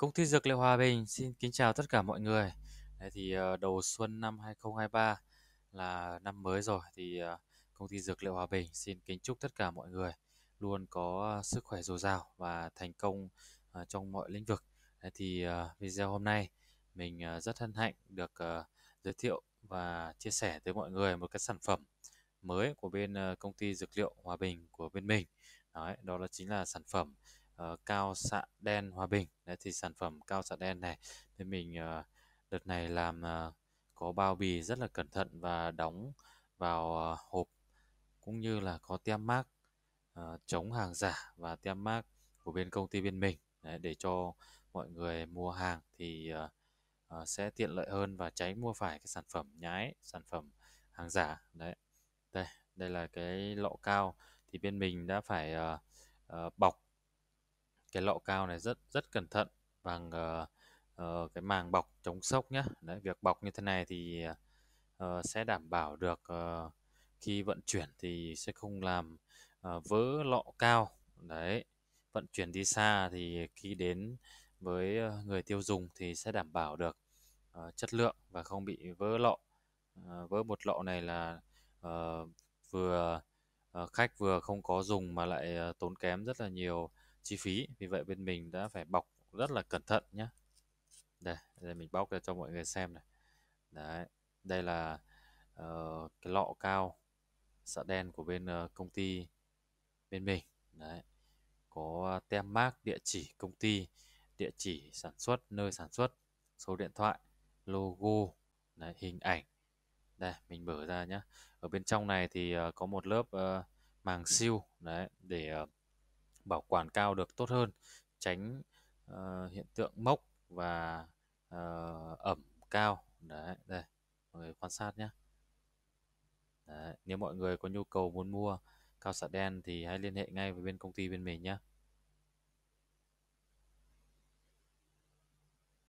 Công ty Dược liệu Hòa Bình xin kính chào tất cả mọi người. Đấy thì ờ, đầu xuân năm 2023 là năm mới rồi thì ờ, công ty Dược liệu Hòa Bình xin kính chúc tất cả mọi người luôn có sức khỏe dồi dào và thành công ờ, trong mọi lĩnh vực. Đấy thì video hôm nay mình rất hân hạnh được giới thiệu và chia sẻ tới mọi người một cái sản phẩm mới của bên công ty Dược liệu Hòa Bình của bên mình. Đấy, đó là chính là sản phẩm Ờ, cao xạ đen Hòa Bình đấy thì sản phẩm cao xạ đen này thì mình uh, đợt này làm uh, có bao bì rất là cẩn thận và đóng vào uh, hộp cũng như là có tem mác uh, chống hàng giả và tem mác của bên công ty bên mình đấy, để cho mọi người mua hàng thì uh, uh, sẽ tiện lợi hơn và tránh mua phải cái sản phẩm nhái sản phẩm hàng giả đấy đây đây là cái lọ cao thì bên mình đã phải uh, uh, bọc cái lọ cao này rất rất cẩn thận bằng uh, uh, cái màng bọc chống sốc nhé đấy việc bọc như thế này thì uh, sẽ đảm bảo được uh, khi vận chuyển thì sẽ không làm uh, vỡ lọ cao đấy vận chuyển đi xa thì khi đến với người tiêu dùng thì sẽ đảm bảo được uh, chất lượng và không bị vỡ lọ uh, vỡ một lọ này là uh, vừa uh, khách vừa không có dùng mà lại uh, tốn kém rất là nhiều chi phí vì vậy bên mình đã phải bọc rất là cẩn thận nhé đây, đây mình bóc ra cho mọi người xem này đấy đây là uh, cái lọ cao xạ đen của bên uh, công ty bên mình đấy có tem mác địa chỉ công ty địa chỉ sản xuất nơi sản xuất số điện thoại logo đấy, hình ảnh đây mình mở ra nhé ở bên trong này thì uh, có một lớp uh, màng siêu đấy để uh, bảo quản cao được tốt hơn tránh uh, hiện tượng mốc và uh, ẩm cao đấy đây mọi người quan sát nhé đấy, nếu mọi người có nhu cầu muốn mua cao xạ đen thì hãy liên hệ ngay với bên công ty bên mình nhé